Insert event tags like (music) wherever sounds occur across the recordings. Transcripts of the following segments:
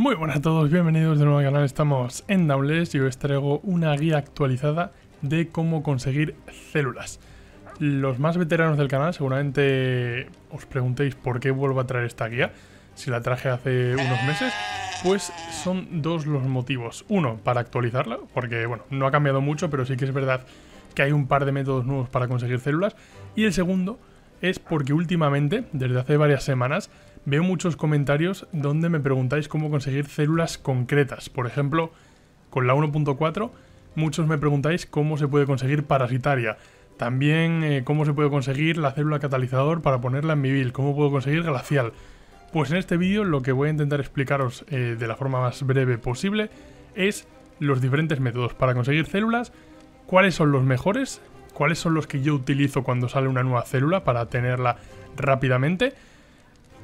Muy buenas a todos, bienvenidos de nuevo al canal, estamos en Doubles y os traigo una guía actualizada de cómo conseguir células. Los más veteranos del canal seguramente os preguntéis por qué vuelvo a traer esta guía, si la traje hace unos meses, pues son dos los motivos. Uno, para actualizarla, porque bueno, no ha cambiado mucho, pero sí que es verdad que hay un par de métodos nuevos para conseguir células. Y el segundo es porque últimamente, desde hace varias semanas, veo muchos comentarios donde me preguntáis cómo conseguir células concretas. Por ejemplo, con la 1.4, muchos me preguntáis cómo se puede conseguir parasitaria. También eh, cómo se puede conseguir la célula catalizador para ponerla en mi build, cómo puedo conseguir glacial. Pues en este vídeo lo que voy a intentar explicaros eh, de la forma más breve posible es los diferentes métodos para conseguir células, cuáles son los mejores, cuáles son los que yo utilizo cuando sale una nueva célula para tenerla rápidamente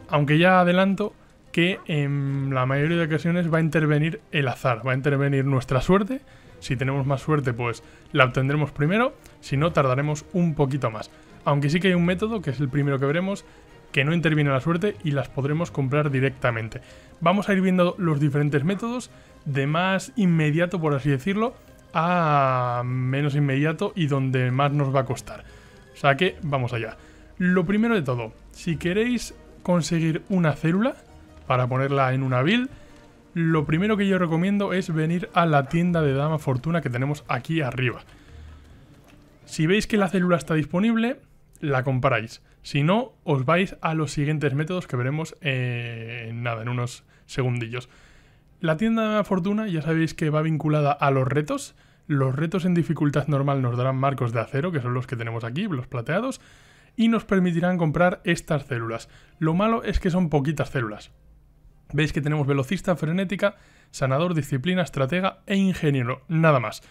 aunque ya adelanto que en la mayoría de ocasiones va a intervenir el azar, va a intervenir nuestra suerte. Si tenemos más suerte, pues la obtendremos primero, si no, tardaremos un poquito más. Aunque sí que hay un método, que es el primero que veremos, que no interviene la suerte y las podremos comprar directamente. Vamos a ir viendo los diferentes métodos, de más inmediato, por así decirlo, a menos inmediato y donde más nos va a costar. O sea que vamos allá. Lo primero de todo, si queréis conseguir una célula para ponerla en una build, lo primero que yo recomiendo es venir a la tienda de Dama Fortuna que tenemos aquí arriba. Si veis que la célula está disponible, la comparáis. Si no, os vais a los siguientes métodos que veremos en nada, en unos segundillos. La tienda de Dama Fortuna ya sabéis que va vinculada a los retos. Los retos en dificultad normal nos darán marcos de acero, que son los que tenemos aquí, los plateados y nos permitirán comprar estas células. Lo malo es que son poquitas células. Veis que tenemos velocista, frenética, sanador, disciplina, estratega e ingeniero, nada más.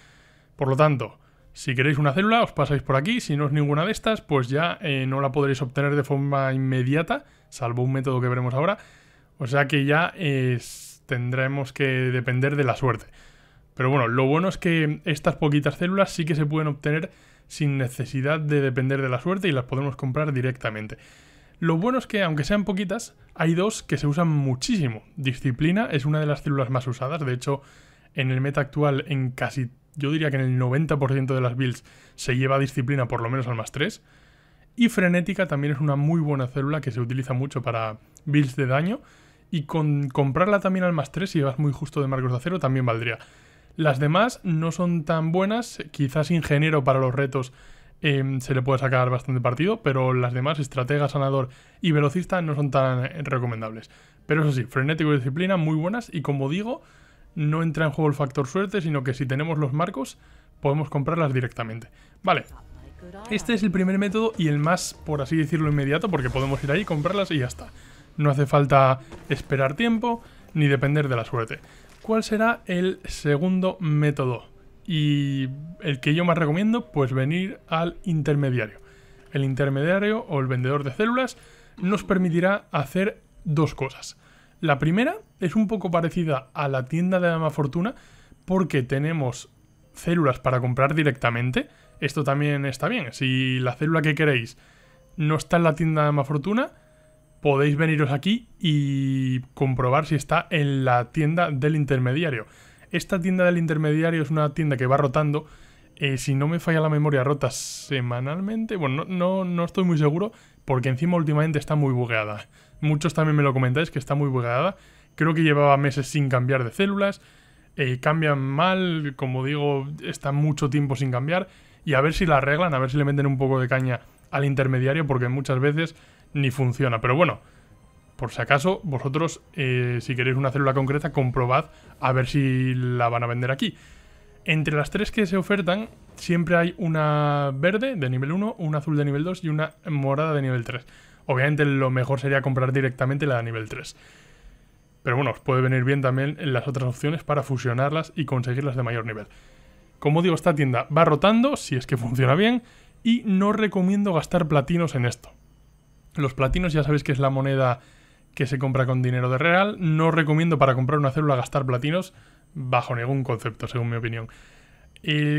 Por lo tanto, si queréis una célula, os pasáis por aquí. Si no es ninguna de estas, pues ya eh, no la podréis obtener de forma inmediata, salvo un método que veremos ahora. O sea que ya eh, tendremos que depender de la suerte. Pero bueno, lo bueno es que estas poquitas células sí que se pueden obtener sin necesidad de depender de la suerte y las podemos comprar directamente. Lo bueno es que, aunque sean poquitas, hay dos que se usan muchísimo. Disciplina es una de las células más usadas, de hecho, en el meta actual, en casi, yo diría que en el 90% de las builds se lleva disciplina por lo menos al más 3. Y frenética también es una muy buena célula que se utiliza mucho para builds de daño. Y con comprarla también al más 3, si vas muy justo de marcos de acero, también valdría. Las demás no son tan buenas, quizás ingeniero para los retos em, se le puede sacar bastante partido, pero las demás, estratega, sanador y velocista, no son tan eh, recomendables. Pero eso sí, frenético y disciplina, muy buenas, y como digo, no entra en juego el factor suerte, sino que si tenemos los marcos, podemos comprarlas directamente. Vale, este es el primer método y el más, por así decirlo, inmediato, porque podemos ir ahí, comprarlas y ya está. No hace falta esperar tiempo ni depender de la suerte cuál será el segundo método. Y el que yo más recomiendo, pues venir al intermediario. El intermediario o el vendedor de células nos permitirá hacer dos cosas. La primera es un poco parecida a la tienda de Dama Fortuna porque tenemos células para comprar directamente. Esto también está bien. Si la célula que queréis no está en la tienda de Dama Fortuna, podéis veniros aquí y comprobar si está en la tienda del intermediario. Esta tienda del intermediario es una tienda que va rotando. Eh, si no me falla la memoria, rota semanalmente. Bueno, no, no, estoy muy seguro porque encima últimamente está muy bugueada. Muchos también me lo comentáis que está muy bugueada. Creo que llevaba meses sin cambiar de células. Eh, cambian mal, como digo, está mucho tiempo sin cambiar. Y a ver si la arreglan, a ver si le meten un poco de caña al intermediario, porque muchas veces ni funciona. Pero bueno, por si acaso, vosotros, eh, si queréis una célula concreta, comprobad a ver si la van a vender aquí. Entre las tres que se ofertan, siempre hay una verde de nivel 1, una azul de nivel 2 y una morada de nivel 3. Obviamente lo mejor sería comprar directamente la de nivel 3. Pero bueno, os puede venir bien también las otras opciones para fusionarlas y conseguirlas de mayor nivel. Como digo, esta tienda va rotando, si es que funciona bien, y no recomiendo gastar platinos en esto. Los platinos ya sabéis que es la moneda que se compra con dinero de real. No recomiendo para comprar una célula gastar platinos bajo ningún concepto, según mi opinión.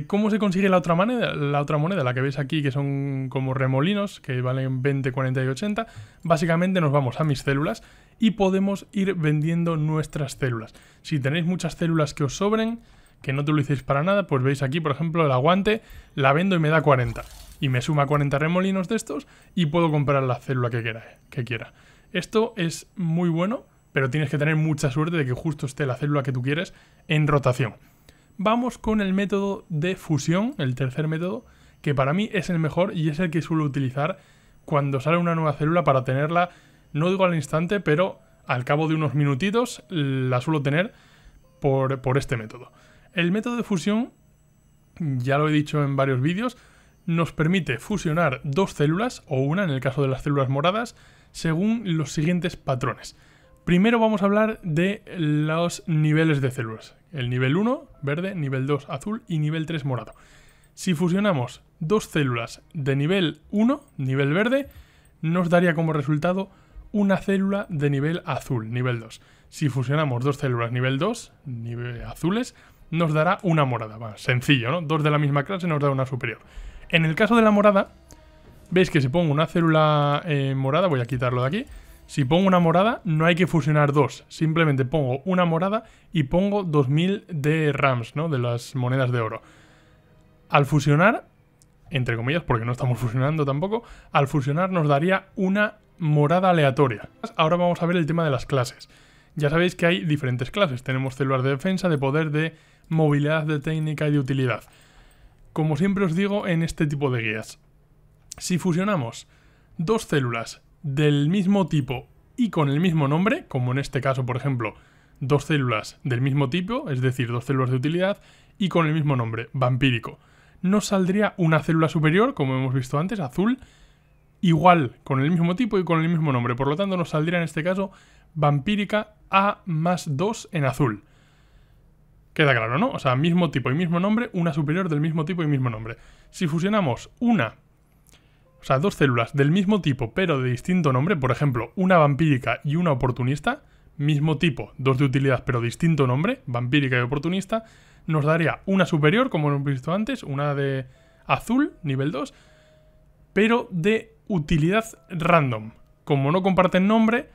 ¿Cómo se consigue la otra, moneda? la otra moneda? La que veis aquí, que son como remolinos, que valen 20, 40 y 80. Básicamente nos vamos a mis células y podemos ir vendiendo nuestras células. Si tenéis muchas células que os sobren, que no te lo hicéis para nada, pues veis aquí, por ejemplo, el aguante, la vendo y me da 40 y me suma 40 remolinos de estos y puedo comprar la célula que quiera. Eh, que quiera. Esto es muy bueno, pero tienes que tener mucha suerte de que justo esté la célula que tú quieres en rotación. Vamos con el método de fusión, el tercer método, que para mí es el mejor y es el que suelo utilizar cuando sale una nueva célula para tenerla, no digo al instante, pero al cabo de unos minutitos la suelo tener por, por este método. El método de fusión, ya lo he dicho en varios vídeos, nos permite fusionar dos células, o una en el caso de las células moradas, según los siguientes patrones. Primero vamos a hablar de los niveles de células. El nivel 1, verde, nivel 2, azul y nivel 3, morado. Si fusionamos dos células de nivel 1, nivel verde, nos daría como resultado una célula de nivel azul, nivel 2. Si fusionamos dos células nivel 2, nivel azules, nos dará una morada. Bueno, sencillo, ¿no? Dos de la misma clase nos da una superior. En el caso de la morada, veis que si pongo una célula eh, morada, voy a quitarlo de aquí. Si pongo una morada, no hay que fusionar dos. Simplemente pongo una morada y pongo 2000 de rams, ¿no? De las monedas de oro. Al fusionar, entre comillas, porque no estamos (laughs) fusionando tampoco, al fusionar nos daría una morada aleatoria. Ahora vamos a ver el tema de las clases. Ya sabéis que hay diferentes clases. Tenemos células de defensa, de poder, de movilidad, de técnica y de utilidad como siempre os digo en este tipo de guías. Si fusionamos dos células del mismo tipo y con el mismo nombre, como en este caso, por ejemplo, dos células del mismo tipo, es decir, dos células de utilidad, y con el mismo nombre, vampírico, nos saldría una célula superior, como hemos visto antes, azul, igual, con el mismo tipo y con el mismo nombre. Por lo tanto, nos saldría en este caso vampírica A más 2 en azul. Queda claro, ¿no? O sea, mismo tipo y mismo nombre, una superior del mismo tipo y mismo nombre. Si fusionamos una, o sea, dos células del mismo tipo pero de distinto nombre, por ejemplo, una vampírica y una oportunista, mismo tipo, dos de utilidad pero distinto nombre, vampírica y oportunista, nos daría una superior, como hemos visto antes, una de azul, nivel 2, pero de utilidad random. Como no comparten nombre,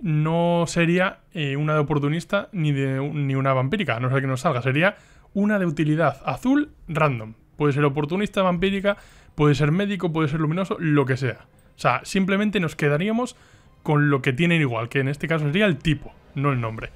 no sería eh, una de oportunista ni, de, ni una vampírica, a no ser que nos salga. Sería una de utilidad azul random. Puede ser oportunista, vampírica, puede ser médico, puede ser luminoso, lo que sea. O sea, simplemente nos quedaríamos con lo que tienen igual, que en este caso sería el tipo, no el nombre.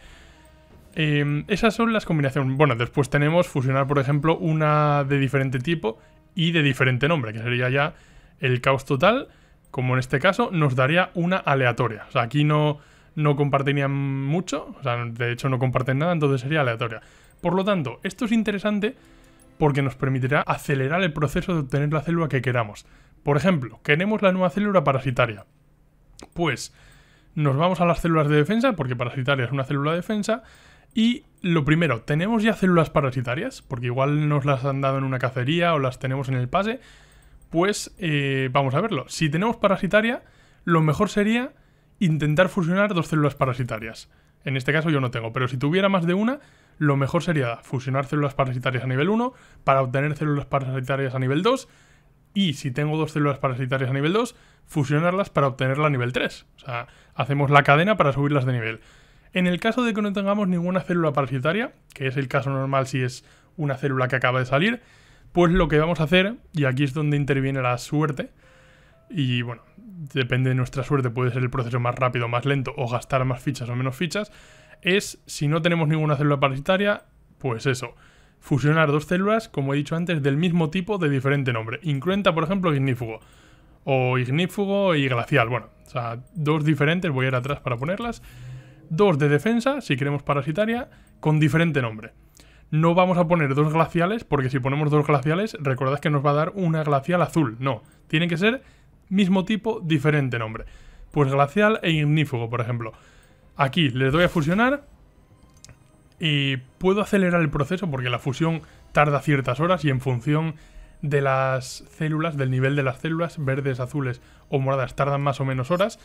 Em, esas son las combinaciones. Bueno, después tenemos fusionar, por ejemplo, una de diferente tipo y de diferente nombre, que sería ya el caos total como en este caso, nos daría una aleatoria. O sea, aquí no, no compartirían mucho, o sea, de hecho no comparten nada, entonces sería aleatoria. Por lo tanto, esto es interesante porque nos permitirá acelerar el proceso de obtener la célula que queramos. Por ejemplo, queremos la nueva célula parasitaria. Pues nos vamos a las células de defensa, porque parasitaria es una célula de defensa, y lo primero, ¿tenemos ya células parasitarias? Porque igual nos las han dado en una cacería o las tenemos en el pase, pues eh, vamos a verlo. Si tenemos parasitaria, lo mejor sería intentar fusionar dos células parasitarias. En este caso yo no tengo, pero si tuviera más de una, lo mejor sería fusionar células parasitarias a nivel 1 para obtener células parasitarias a nivel 2 y si tengo dos células parasitarias a nivel 2, fusionarlas para obtenerla a nivel 3. O sea, hacemos la cadena para subirlas de nivel. En el caso de que no tengamos ninguna célula parasitaria, que es el caso normal si es una célula que acaba de salir, pues lo que vamos a hacer, y aquí es donde interviene la suerte, y bueno, depende de nuestra suerte, puede ser el proceso más rápido, más lento, o gastar más fichas o menos fichas, es si no tenemos ninguna célula parasitaria, pues eso, fusionar dos células, como he dicho antes, del mismo tipo de diferente nombre. Incruenta, por ejemplo, ignífugo. O ignífugo y glacial. Bueno, o sea, dos diferentes, voy a ir atrás para ponerlas. Dos de defensa, si queremos parasitaria, con diferente nombre no vamos a poner dos glaciales, porque si ponemos dos glaciales, recordad que nos va a dar una glacial azul. No, tiene que ser mismo tipo, diferente nombre. Pues glacial e ignífugo, por ejemplo. Aquí les doy a fusionar y puedo acelerar el proceso porque la fusión tarda ciertas horas y en función de las células, del nivel de las células, verdes, azules o moradas, tardan más o menos horas.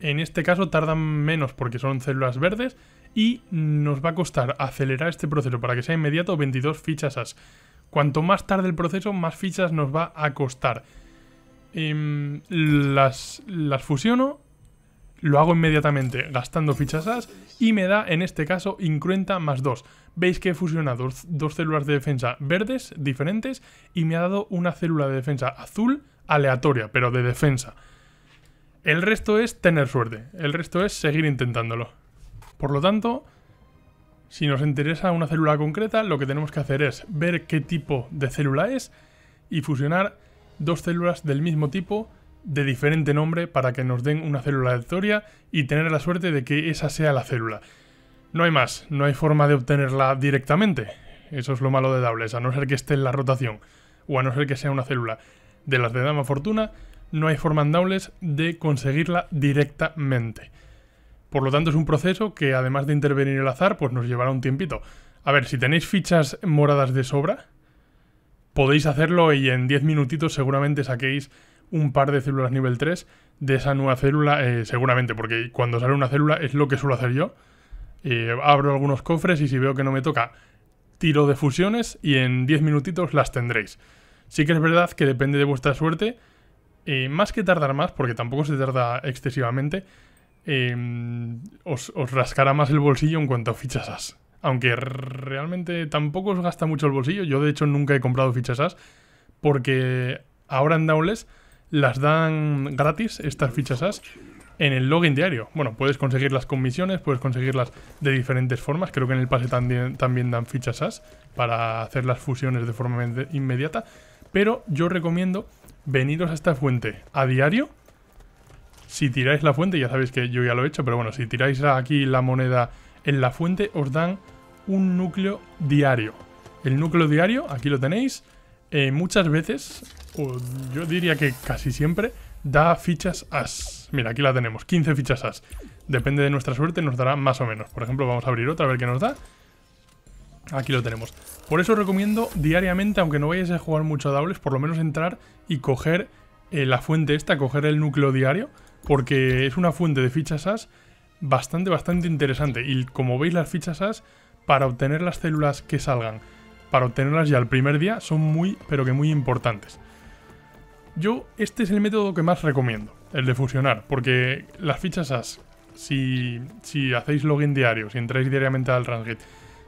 En este caso tardan menos porque son células verdes y nos va a costar acelerar este proceso para que sea inmediato 22 fichas AS. Cuanto más tarde el proceso, más fichas nos va a costar. Em, las, las fusiono, lo hago inmediatamente gastando fichas AS y me da en este caso incruenta más 2. Veis que he fusionado dos células de defensa verdes diferentes y me ha dado una célula de defensa azul aleatoria, pero de defensa. El resto es tener suerte, el resto es seguir intentándolo. Por lo tanto, si nos interesa una célula concreta, lo que tenemos que hacer es ver qué tipo de célula es y fusionar dos células del mismo tipo de diferente nombre para que nos den una célula aleatoria y tener la suerte de que esa sea la célula. No hay más, no hay forma de obtenerla directamente. Eso es lo malo de Dables, a no ser que esté en la rotación o a no ser que sea una célula de las de Dama Fortuna, no hay forma en Doubles de conseguirla directamente. Por lo tanto, es un proceso que, además de intervenir el azar, pues nos llevará un tiempito. A ver, si tenéis fichas moradas de sobra, podéis hacerlo y en 10 minutitos seguramente saquéis un par de células nivel 3 de esa nueva célula, eh, seguramente, porque cuando sale una célula es lo que suelo hacer yo. Eh, abro algunos cofres y si veo que no me toca, tiro de fusiones y en 10 minutitos las tendréis. Sí que es verdad que depende de vuestra suerte, eh, más que tardar más, porque tampoco se tarda excesivamente, Em, os, rascará más el bolsillo en cuanto a fichas AS. Aunque realmente tampoco os gasta mucho el bolsillo. Yo de hecho nunca he comprado fichas AS porque ahora en Downless las dan gratis estas fichas AS en el login diario. Bueno, puedes conseguirlas con misiones puedes conseguirlas de diferentes formas. Creo que en el pase también, también dan fichas AS para hacer las fusiones de forma inmediata. Pero yo recomiendo veniros a esta fuente a diario si tiráis la fuente, ya sabéis que yo ya lo he hecho, pero bueno, si tiráis aquí la moneda en la fuente, os dan un núcleo diario. El núcleo diario, aquí lo tenéis, eh, muchas veces, o yo diría que casi siempre, da fichas as. Mira, aquí la tenemos, 15 fichas as. Depende de nuestra suerte, nos dará más o menos. Por ejemplo, vamos a abrir otra, a ver qué nos da. Aquí lo tenemos. Por eso os recomiendo diariamente, aunque no vayáis a jugar mucho a dobles, por lo menos entrar y coger eh, la fuente esta, coger el núcleo diario porque es una fuente de fichas AS bastante, bastante interesante. Y como veis las fichas AS para obtener las células que salgan, para obtenerlas ya al primer día, son muy, pero que muy importantes. Yo, este es el método que más recomiendo, el de fusionar, porque las fichas AS si, hacéis login diario, si entráis diariamente al Transgit,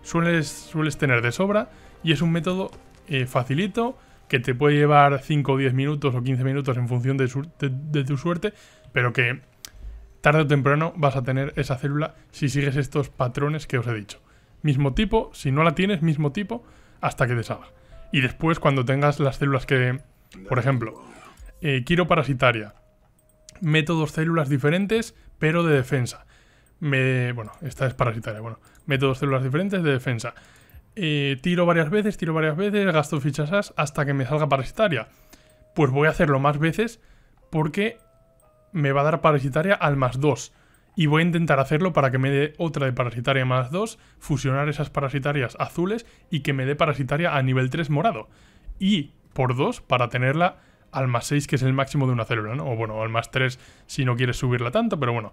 sueles, sueles tener de sobra y es un método eh, facilito que te puede llevar 5 o 10 minutos o 15 minutos en función de tu suerte, pero que tarde o temprano vas a tener esa célula si sigues estos patrones que os he dicho. Mismo tipo, si no la tienes, mismo tipo, hasta que te salga. Y después, cuando tengas las células que, por ejemplo, eh, quiero parasitaria. Métodos células diferentes, pero de defensa. bueno, esta es parasitaria, bueno, meto células diferentes de defensa. Eh, tiro varias veces, tiro varias veces, gasto fichas hasta que me salga parasitaria. Pues voy a hacerlo más veces porque me va a dar parasitaria al más 2. Y voy a intentar hacerlo para que me dé otra de parasitaria más 2, fusionar esas parasitarias azules y que me dé parasitaria a nivel 3 morado. Y por 2 para tenerla al más 6, que es el máximo de una célula, ¿no? O bueno, al más 3 si no quieres subirla tanto, pero bueno.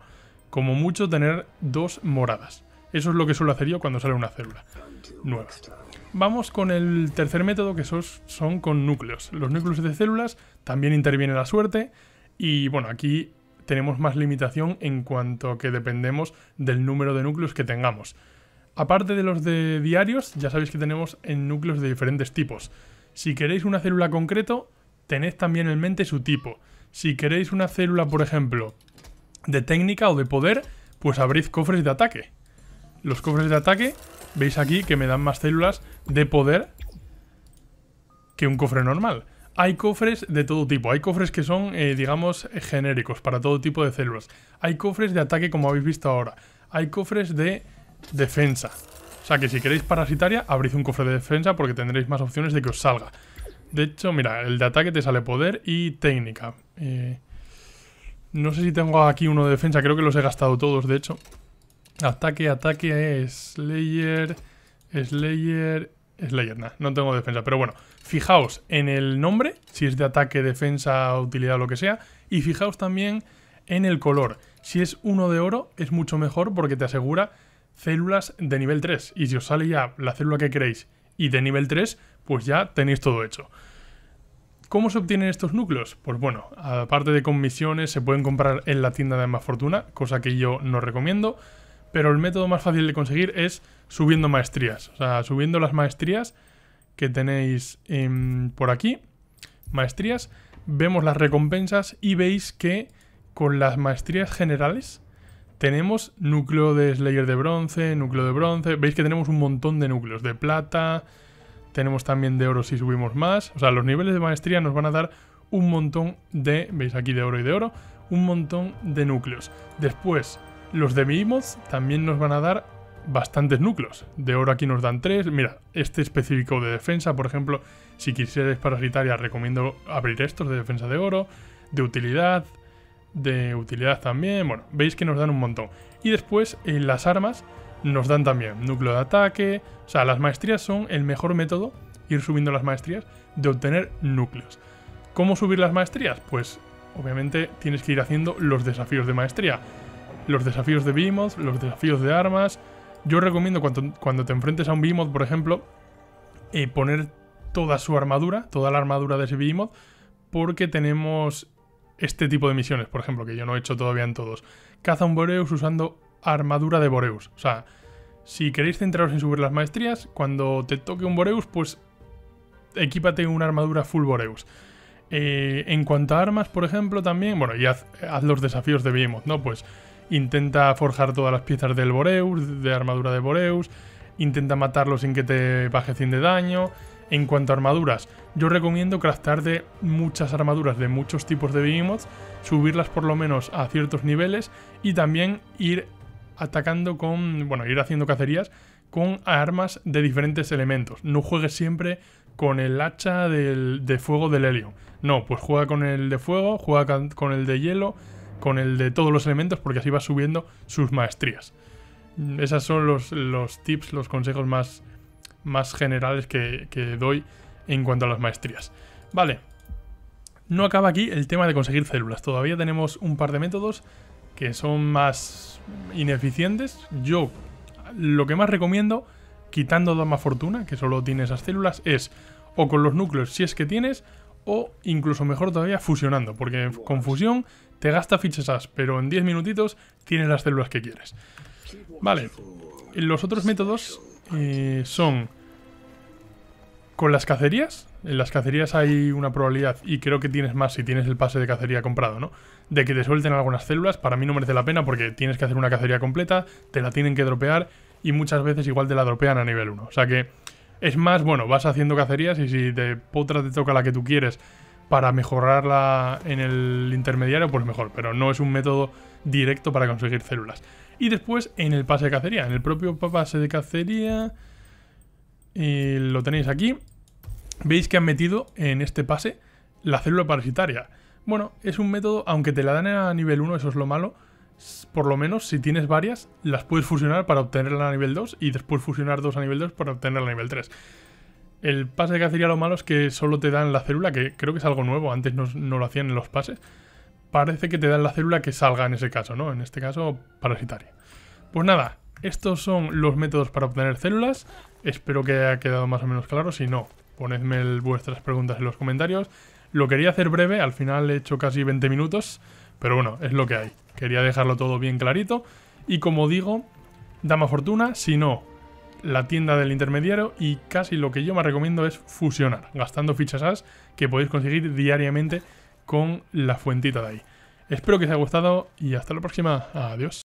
Como mucho tener dos moradas. Eso es lo que suelo hacer yo cuando sale una célula nueva. Vamos con el tercer método, que son con núcleos. Los núcleos de células también interviene la suerte. Y bueno, aquí tenemos más limitación en cuanto que dependemos del número de núcleos que tengamos. Aparte de los de diarios, ya sabéis que tenemos en núcleos de diferentes tipos. Si queréis una célula concreto, tened también en mente su tipo. Si queréis una célula, por ejemplo, de técnica o de poder, pues abrid cofres de ataque. Los cofres de ataque, veis aquí que me dan más células de poder que un cofre normal. Hay cofres de todo tipo. Hay cofres que son, eh, digamos, genéricos para todo tipo de células. Hay cofres de ataque, como habéis visto ahora. Hay cofres de defensa. O sea que si queréis parasitaria, abrid un cofre de defensa porque tendréis más opciones de que os salga. De hecho, mira, el de ataque te sale poder y técnica. Eh, no sé si tengo aquí uno de defensa, creo que los he gastado todos, de hecho. Ataque, ataque, Slayer, Slayer la no tengo defensa. Pero bueno, fijaos en el nombre, si es de ataque, defensa, utilidad, lo que sea. Y fijaos también en el color. Si es uno de oro, es mucho mejor porque te asegura células de nivel 3. Y si os sale ya la célula que queréis y de nivel 3, pues ya tenéis todo hecho. ¿Cómo se obtienen estos núcleos? Pues bueno, aparte de comisiones se pueden comprar en la tienda de más fortuna, cosa que yo no recomiendo pero el método más fácil de conseguir es subiendo maestrías. O sea, subiendo las maestrías que tenéis em, por aquí. Maestrías. Vemos las recompensas y veis que con las maestrías generales tenemos núcleo de Slayer de bronce, núcleo de bronce. Veis que tenemos un montón de núcleos de plata. Tenemos también de oro si subimos más. O sea, los niveles de maestría nos van a dar un montón de... ¿Veis aquí de oro y de oro? Un montón de núcleos. Después, los de Mimos también nos van a dar bastantes núcleos. De oro aquí nos dan tres. Mira, este específico de defensa, por ejemplo, si quisieres parasitaria, recomiendo abrir estos de defensa de oro, de utilidad, de utilidad también. Bueno, veis que nos dan un montón. Y después en eh, las armas nos dan también núcleo de ataque. O sea, las maestrías son el mejor método, ir subiendo las maestrías, de obtener núcleos. ¿Cómo subir las maestrías? Pues obviamente tienes que ir haciendo los desafíos de maestría los desafíos de vimos los desafíos de armas. Yo recomiendo cuando, te enfrentes a un vimos por ejemplo, eh, poner toda su armadura, toda la armadura de ese Behemoth, porque tenemos este tipo de misiones, por ejemplo, que yo no he hecho todavía en todos. Caza un Boreus usando armadura de Boreus. O sea, si queréis centraros en subir las maestrías, cuando te toque un Boreus, pues equípate una armadura full Boreus. Eh, en cuanto a armas, por ejemplo, también, bueno, y haz, los desafíos de Behemoth, ¿no? Pues intenta forjar todas las piezas del Boreus, de armadura de Boreus, intenta matarlo sin que te baje 100 de daño. En cuanto a armaduras, yo recomiendo craftar de muchas armaduras de muchos tipos de Behemoths, subirlas por lo menos a ciertos niveles y también ir atacando con, bueno, ir haciendo cacerías con armas de diferentes elementos. No juegues siempre con el hacha de fuego del helio. No, pues juega con el de fuego, juega con el de hielo, con el de todos los elementos porque así va subiendo sus maestrías. Mm, esos son los, tips, los consejos más, más generales que, que doy en cuanto a las maestrías. Vale, no acaba aquí el tema de conseguir células. Todavía tenemos un par de métodos que son más ineficientes. Yo lo que más recomiendo, quitando Dama Fortuna, que solo tiene esas células, es o con los núcleos si es que tienes, o incluso mejor todavía fusionando, porque con fusión te gasta fichas as, pero en 10 minutitos tienes las células que quieres. Vale. Los otros métodos eh, son con las cacerías. En las cacerías hay una probabilidad, y creo que tienes más si tienes el pase de cacería comprado, ¿no? De que te suelten algunas células. Para mí no merece la pena porque tienes que hacer una cacería completa, te la tienen que dropear y muchas veces igual te la dropean a nivel 1. O sea que es más, bueno, vas haciendo cacerías y si de potra te toca la que tú quieres para mejorarla en el intermediario, pues mejor, pero no es un método directo para conseguir células. Y después en el pase de cacería, en el propio pase de cacería, y eh, lo tenéis aquí, veis que han metido en este pase la célula parasitaria. Bueno, es un método, aunque te la dan a nivel 1, eso es lo malo, por lo menos si tienes varias, las puedes fusionar para obtenerla a nivel 2 y después fusionar dos a nivel 2 para obtenerla a nivel 3. El pase de cacería lo malo es que solo te dan la célula, que creo que es algo nuevo, antes no, lo hacían en los pases. Parece que te dan la célula que salga en ese caso, ¿no? En este caso, parasitaria. Pues nada, estos son los métodos para obtener células. Espero que haya quedado más o menos claro. Si no, ponedme vuestras preguntas en los comentarios. Lo quería hacer breve, al final he hecho casi 20 minutos, pero bueno, es lo que hay. Quería dejarlo todo bien clarito. Y como digo, dama fortuna, si no, la tienda del intermediario y casi lo que yo más recomiendo es fusionar, gastando fichas AS que podéis conseguir diariamente con la fuentita de ahí. Espero que os haya gustado y hasta la próxima. Adiós.